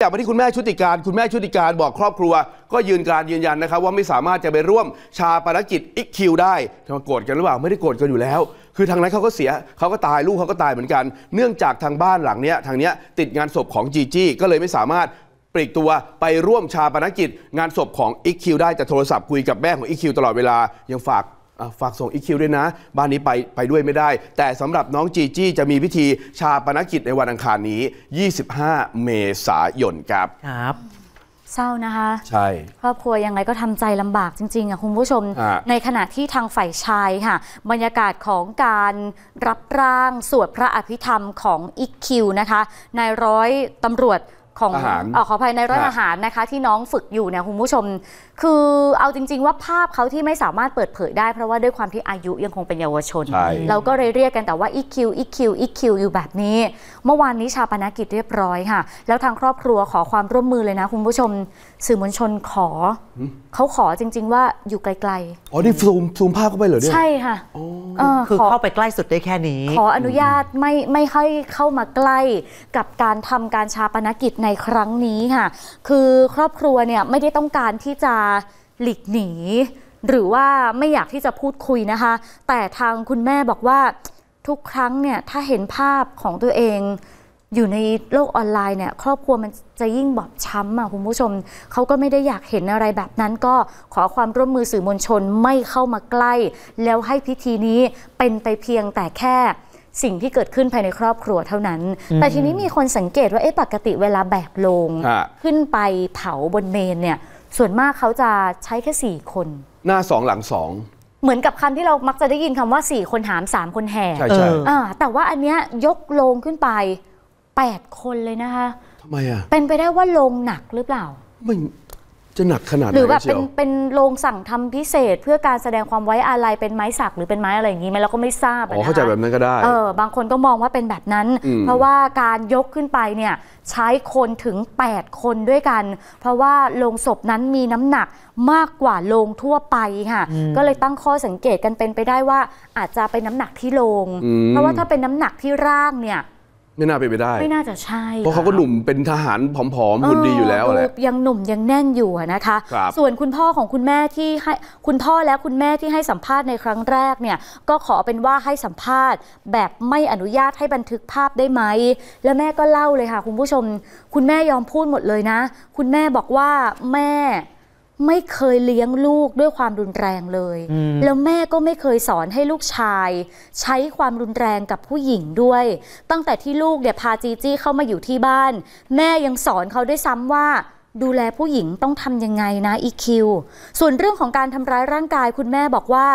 จากไปที่คุณแม่ชุติการ คุณแม่ชุติการบอกครอบครัว ก็ยืนการยืนยันนะครับว่าไม่สามารถจะไปร่วมชาปนกิจอิกคิวได้จะมาโกรธกันหรือเปล่าไม่ได้โกรธกันอยู่แล้ว คือทางนั้นเขาก็เสียเขาก็ตายลูกเขาก็ตายเหมือนกัน เนื่องจากทางบ้านหลังเนี้ยทางเนี้ยติดงานศพของจีจี้ก็เลยไม่สามารถปลีกตัวไปร่วมชาปนกิจงานศพของอิกคิวได้แต่โทรศัพท์คุยกับแม่ของอิกคิวตลอดเวลายังฝากฝากส่งอีคิวด้วยนะ บ้านนี้ไปไปด้วยไม่ได้ แต่สำหรับน้องจีจี้จะมีพิธีชาปนกิจในวันอังคารนี้ 25 เมษายนครับ ครับ เศร้านะคะใช่ครอบครัวยังไงก็ทำใจลำบากจริงๆอ่ะคุณผู้ชม ในขณะที่ทางฝ่ายชายค่ะบรรยากาศของการรับร่างสวดพระอภิธรรมของอิกคิวนะคะนายร้อยตำรวจของอาหารอขออภัยในรนอาหารนะคะที่น้องฝึกอยู่เนี่ย คุณผู้ชม คือเอาจริงๆ ว่าภาพเขาที่ไม่สามารถเปิดเผยได้ เพราะว่าด้วยความที่อายุยังคงเป็นเยาวชนเราก็เลยเรียกกันแต่ว่าอีคิวอีคิวอีคิวอยู่แบบนี้ เมื่อวานนี้ชาปนกิจเรียบร้อยค่ะ แล้วทางครอบครัวขอความร่วมมือเลยนะ คุณผู้ชมสื่อมวลชนขอเขาขอจริงๆ ว่าอยู่ไกลๆอ๋อนี่ซูมซูมภาพเข้าไปเหรอเนี่ยใช่ค่ะคือเข้าไปใกล้สุดได้แค่นี้ ขออนุญาตไม่ไม่ให้เข้ามาใกล้กับการทำการชาปนกิจในครั้งนี้ค่ะคือครอบครัวเนี่ยไม่ได้ต้องการที่จะหลีกหนี หรือว่าไม่อยากที่จะพูดคุยนะคะ แต่ทางคุณแม่บอกว่าทุกครั้งเนี่ยถ้าเห็นภาพของตัวเองอยู่ในโลกออนไลน์เนี่ยครอบครัวมันจะยิ่งบอบช้ำอ่ะคุณผู้ชมเขาก็ไม่ได้อยากเห็นอะไรแบบนั้นก็ขอความร่วมมือสื่อมวลชนไม่เข้ามาใกล้ แล้วให้พิธีนี้เป็นไปเพียงแต่แค่สิ่งที่เกิดขึ้นภายในครอบครัวเท่านั้น แต่ทีนี้มีคนสังเกตว่าเอ๊ะปกติเวลาแบกลง ขึ้นไปเผาบนเมนเนี่ยส่วนมากเขาจะใช้แค่สี่คน หน้าสองหลังสองเหมือนกับคำที่เรามักจะได้ยินคำว่าสี่คนหามสามคนแห่แต่ว่าอันเนี้ยยกลงขึ้นไป8 คนเลยนะคะทำไมอ่ะ เป็นไปได้ว่าลงหนักหรือเปล่าไม่จะหนักขนาดไหนหรือแบบเป็นเป็นโรงสั่งทำพิเศษ เพื่อการแสดงความไว้อาลัยเป็นไม้สักหรือเป็นไม้อะไรอย่างนี้ไหมเราก็ไม่ทราบอ๋อ เข้าใจแบบนั้นก็ได้เออ บางคนก็มองว่าเป็นแบบนั้น เพราะว่าการยกขึ้นไปเนี่ยใช้คนถึง 8 คนด้วยกัน เพราะว่าโรงศพนั้นมีน้ำหนักมากกว่าโรงทั่วไปค่ะ ก็เลยตั้งข้อสังเกตกันเป็นไปได้ว่าอาจจะเป็นน้ำหนักที่โรงเพราะว่าถ้าเป็นน้ำหนักที่ร่างเนี่ยไม่น่าเป็นไปได้ไม่น่าจะใช่เพราะเขาก็หนุ่มเป็นทหารผอมๆหุ่นดีอยู่แล้วแหละ ยังหนุ่ม ยังแน่นอยู่นะคะ ส่วนคุณพ่อของคุณแม่ที่ให้คุณพ่อและคุณแม่ที่ให้สัมภาษณ์ในครั้งแรกเนี่ย ก็ขอเป็นว่าให้สัมภาษณ์ แบบไม่อนุญาตให้บันทึกภาพได้ไหม แล้วแม่ก็เล่าเลยค่ะคุณผู้ชม คุณแม่ยอมพูดหมดเลยนะ คุณแม่บอกว่าแม่ไม่เคยเลี้ยงลูกด้วยความรุนแรงเลย แล้วแม่ก็ไม่เคยสอนให้ลูกชาย ใช้ความรุนแรงกับผู้หญิงด้วย ตั้งแต่ที่ลูกเนี่ยพาจีจี้เข้ามาอยู่ที่บ้าน แม่ยังสอนเขาด้วยซ้ำว่าดูแลผู้หญิงต้องทำยังไงนะอีคิว ส่วนเรื่องของการทำร้ายร่างกายคุณแม่บอกว่า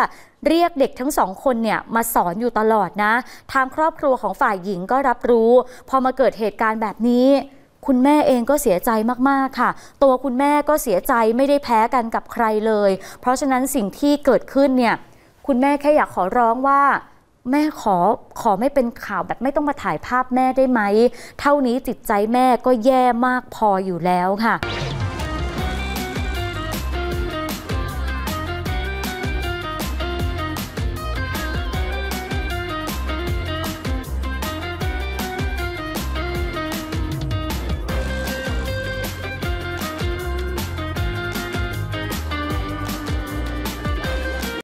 เรียกเด็กทั้งสองคนเนี่ย มาสอนอยู่ตลอดนะ ทางครอบครัวของฝ่ายหญิงก็รับรู้ พอมาเกิดเหตุการณ์แบบนี้คุณแม่เองก็เสียใจมาก ๆ ค่ะ ตัวคุณแม่ก็เสียใจไม่ได้แพ้กันกับใครเลย เพราะฉะนั้นสิ่งที่เกิดขึ้นเนี่ย คุณแม่แค่อยากขอร้องว่า แม่ขอขอไม่เป็นข่าวแบบไม่ต้องมาถ่ายภาพแม่ได้ไหม เท่านี้จิตใจแม่ก็แย่มากพออยู่แล้วค่ะ